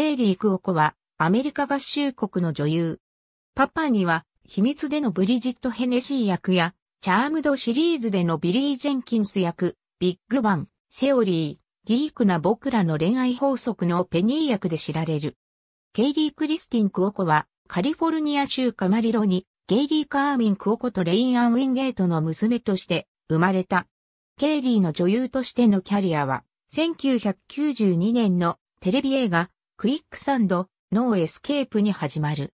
ケイリー・クオコは、アメリカ合衆国の女優。パパには、秘密でのブリジット・ヘネシー役や、チャームドシリーズでのビリー・ジェンキンス役、ビッグバン、セオリー、ギークな僕らの恋愛法則のペニー役で知られる。ケイリー・クリスティン・クオコは、カリフォルニア州カマリロに、ゲイリー・カーミン・クオコとレイン・アン・ウィンゲートの娘として生まれた。ケイリーの女優としてのキャリアは、1992年のテレビ映画、クイックサンド、ノーエスケープに始まる。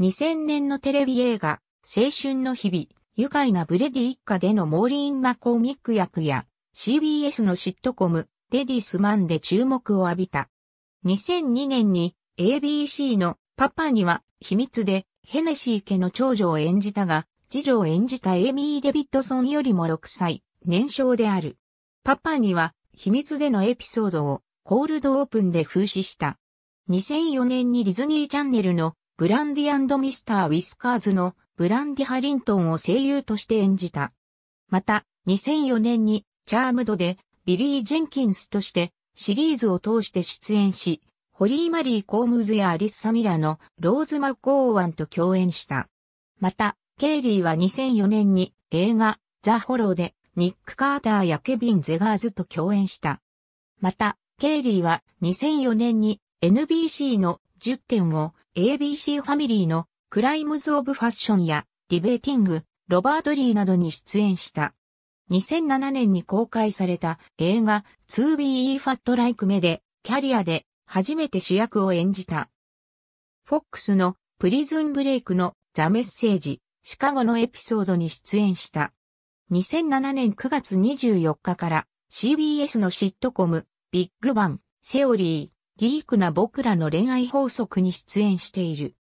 2000年のテレビ映画、青春の日々、愉快なブレディ一家でのモーリーン・マコーミック役や、CBS のシットコム、レディスマンで注目を浴びた。2002年に ABC のパパには秘密でヘネシー家の長女を演じたが、次女を演じたエイミー・デビッドソンよりも6歳、年少である。パパには秘密でのエピソードをコールドオープンで風刺した。2004年にディズニーチャンネルのブランディミスター・ウィスカーズのブランディ・ハリントンを声優として演じた。また、2004年にチャームドでビリー・ジェンキンスとしてシリーズを通して出演し、ホリー・マリー・コームズやアリス・サミラのローズ・マッコーワンと共演した。また、ケイリーは2004年に映画ザ・ホローでニック・カーターやケビン・ゼガーズと共演した。また、ケイリーは2004年に NBC の10.5、ABC ファミリーのクライムズ・オブ・ファッションやディベーティング、ロバート・リーなどに出演した。2007年に公開された映画 2BE ファット・ライク・目でキャリアで初めて主役を演じた。FOX のプリズンブレイクのザ・メッセージ、シカゴのエピソードに出演した。2007年9月24日から CBS のシットコム、ビッグバン、セオリー。ギークな僕らの恋愛法則に出演している。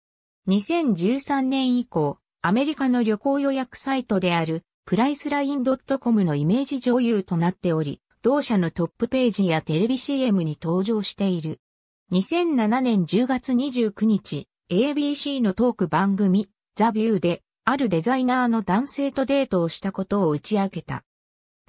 2013年以降、アメリカの旅行予約サイトであるプライスライン .com のイメージ女優となっており、同社のトップページやテレビ CM に登場している。2007年10月29日、ABC のトーク番組、ザ・ビューで、あるデザイナーの男性とデートをしたことを打ち明けた。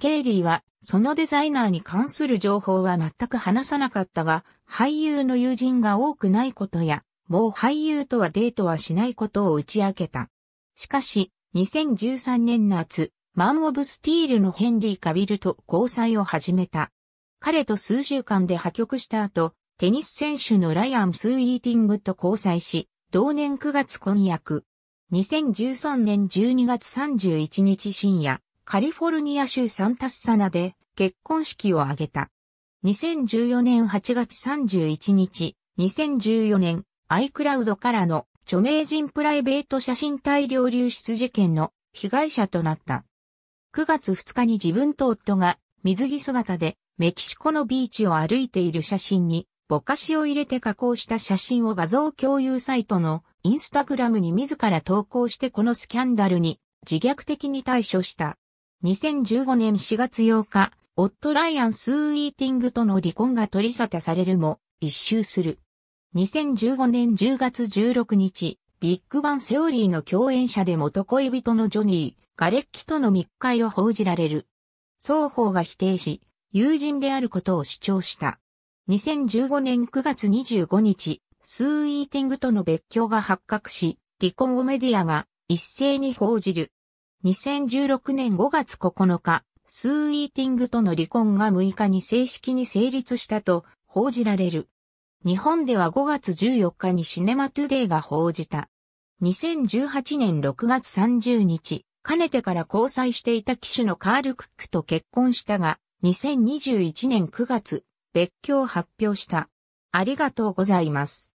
ケイリーは、そのデザイナーに関する情報は全く話さなかったが、俳優の友人が多くないことや、もう俳優とはデートはしないことを打ち明けた。しかし、2013年夏、マン・オブ・スティールのヘンリー・カビルと交際を始めた。彼と数週間で破局した後、テニス選手のライアン・スーイーティングと交際し、同年9月婚約。2013年12月31日深夜、カリフォルニア州サンタスサナで結婚式を挙げた。2014年8月31日、2014年 iCloud からの著名人プライベート写真大量流出事件の被害者となった。9月2日に自分と夫が水着姿でメキシコのビーチを歩いている写真にぼかしを入れて加工した写真を画像共有サイトのインスタグラムに自ら投稿してこのスキャンダルに自虐的に対処した。2015年4月8日、オットライアンスーイーティングとの離婚が取り沙汰されるも、一周する。2015年10月16日、ビッグバンセオリーの共演者で元恋人のジョニー、ガレッキとの密会を報じられる。双方が否定し、友人であることを主張した。2015年9月25日、スーイーティングとの別居が発覚し、離婚をメディアが一斉に報じる。2016年5月9日、スーイーティングとの離婚が6日に正式に成立したと報じられる。日本では5月14日にシネマトゥデイが報じた。2018年6月30日、かねてから交際していた騎手のカール・クックと結婚したが、2021年9月、別居を発表した。ありがとうございます。